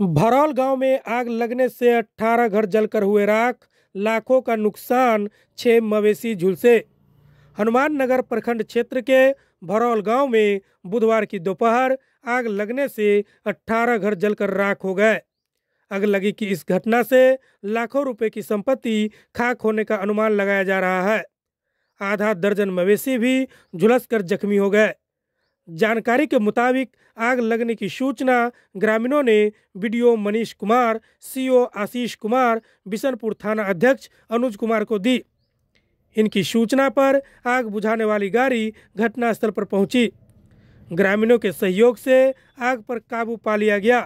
भरौल गांव में आग लगने से 18 घर जलकर हुए राख लाखों का नुकसान छह मवेशी झुलसे हनुमान नगर प्रखंड क्षेत्र के भरौल गांव में बुधवार की दोपहर आग लगने से 18 घर जलकर राख हो गए आग लगी की इस घटना से लाखों रुपए की संपत्ति खाक होने का अनुमान लगाया जा रहा है आधा दर्जन मवेशी भी झुलस कर जख्मी हो गए जानकारी के मुताबिक आग लगने की सूचना ग्रामीणों ने वीडियो मनीष कुमार सीओ आशीष कुमार बिशनपुर थाना अध्यक्ष अनुज कुमार को दी इनकी सूचना पर आग बुझाने वाली गाड़ी घटनास्थल पर पहुंची ग्रामीणों के सहयोग से आग पर काबू पा लिया गया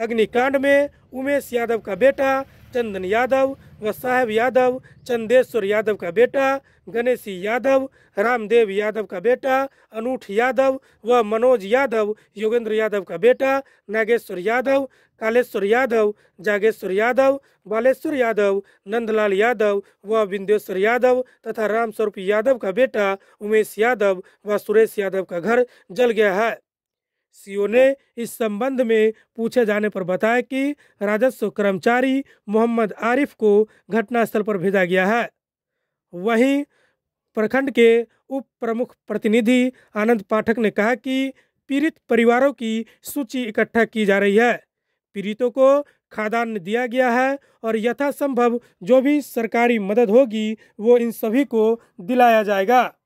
अग्निकांड में उमेश यादव का बेटा चंदन यादव व साहेब यादव चंदेश्वर यादव का बेटा गणेशी यादव रामदेव यादव का बेटा अनूठ यादव व मनोज यादव योगेंद्र यादव का बेटा नागेश्वर यादव कालेश्वर यादव जागेश्वर यादव बालेश्वर यादव नंदलाल यादव व बिंदेश्वर यादव तथा रामस्वरूप यादव का बेटा उमेश यादव व सुरेश यादव का घर जल गया है सीओ ने इस संबंध में पूछे जाने पर बताया कि राजस्व कर्मचारी मोहम्मद आरिफ को घटनास्थल पर भेजा गया है वहीं प्रखंड के उप प्रमुख प्रतिनिधि आनंद पाठक ने कहा कि पीड़ित परिवारों की सूची इकट्ठा की जा रही है पीड़ितों को खादान दिया गया है और यथासंभव जो भी सरकारी मदद होगी वो इन सभी को दिलाया जाएगा